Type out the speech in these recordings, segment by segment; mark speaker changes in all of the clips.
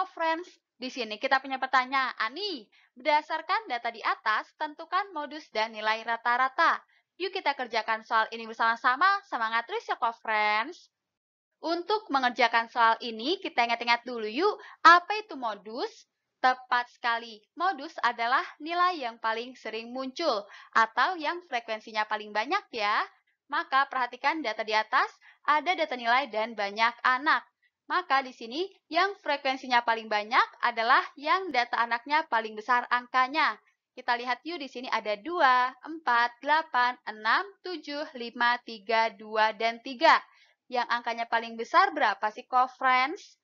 Speaker 1: Halo friends, di sini kita punya pertanyaan nih. Berdasarkan data di atas, tentukan modus dan nilai rata-rata. Yuk kita kerjakan soal ini bersama-sama. Semangat terus ya friends. Untuk mengerjakan soal ini, kita ingat-ingat dulu yuk, apa itu modus? Tepat sekali, modus adalah nilai yang paling sering muncul atau yang frekuensinya paling banyak ya. Maka perhatikan data di atas, ada data nilai dan banyak anak. Maka di sini yang frekuensinya paling banyak adalah yang data anaknya paling besar angkanya. Kita lihat yuk di sini ada 2, 4, 8, 6, 7, 5, 3, 2, dan 3. Yang angkanya paling besar berapa sih, co-friends?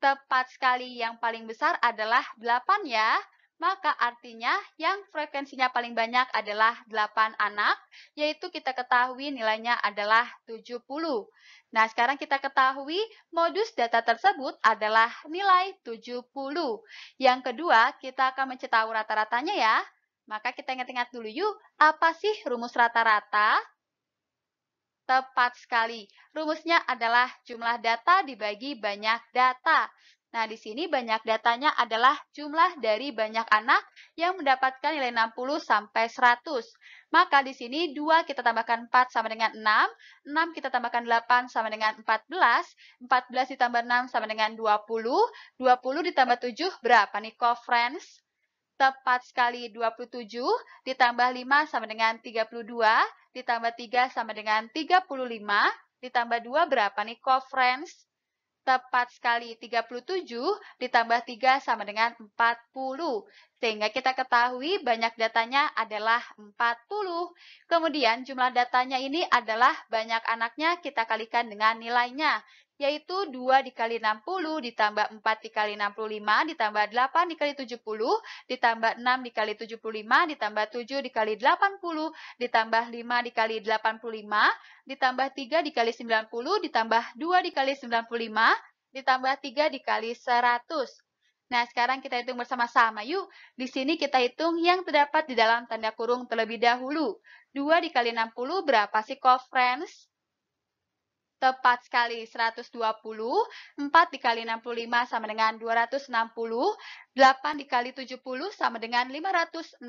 Speaker 1: Tepat sekali, yang paling besar adalah 8 ya. Maka artinya yang frekuensinya paling banyak adalah 8 anak, yaitu kita ketahui nilainya adalah 70. Nah, sekarang kita ketahui modus data tersebut adalah nilai 70. Yang kedua, kita akan mencetak rata-ratanya ya. Maka kita ingat-ingat dulu yuk, apa sih rumus rata-rata? Tepat sekali. Rumusnya adalah jumlah data dibagi banyak data. Nah, di sini banyak datanya adalah jumlah dari banyak anak yang mendapatkan nilai 60 sampai 100. Maka di sini 2 kita tambahkan 4 sama dengan 6, 6 kita tambahkan 8 sama dengan 14, 14 ditambah 6 sama dengan 20, 20 ditambah 7 berapa nih, co friends? Tepat sekali 27, ditambah 5 sama dengan 32, ditambah 3 sama dengan 35, ditambah 2 berapa nih, co friends? Tepat sekali, 37 ditambah 3 sama dengan 40. Sehingga kita ketahui banyak datanya adalah 40. Kemudian jumlah datanya ini adalah banyak anaknya kita kalikan dengan nilainya yaitu 2 dikali 60 ditambah 4 dikali 65 ditambah 8 dikali 70 ditambah 6 dikali 75 ditambah 7 dikali 80 ditambah 5 dikali 85 ditambah 3 dikali 90 ditambah 2 dikali 95 ditambah 3 dikali 100. Nah, sekarang kita hitung bersama-sama yuk. Di sini kita hitung yang terdapat di dalam tanda kurung terlebih dahulu. 2 dikali 60 berapa sih, co-friends? Tepat sekali 120, 4 dikali 65 sama dengan 260, 8 dikali 70 sama dengan 560,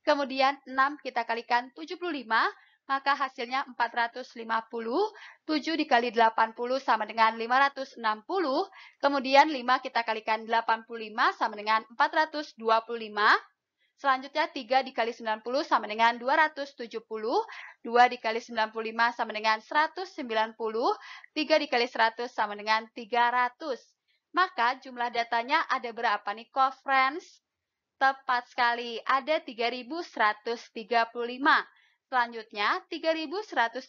Speaker 1: kemudian 6 kita kalikan 75, maka hasilnya 450, 7 dikali 80 sama dengan 560, kemudian 5 kita kalikan 85 sama dengan 425, Selanjutnya 3 dikali 90 sama dengan 270, 2 dikali 95 sama dengan 190, 3 dikali 100 sama dengan 300. Maka jumlah datanya ada berapa nih, kok, friends? Tepat sekali, ada 3135. Selanjutnya, 3135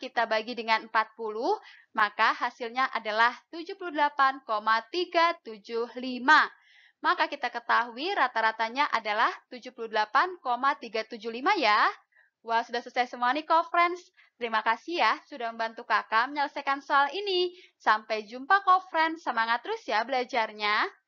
Speaker 1: kita bagi dengan 40, maka hasilnya adalah 78,375 maka kita ketahui rata-ratanya adalah 78,375 ya. Wah, sudah selesai semua nih kok, friends. Terima kasih ya sudah membantu kakak menyelesaikan soal ini. Sampai jumpa kok, friends. Semangat terus ya belajarnya.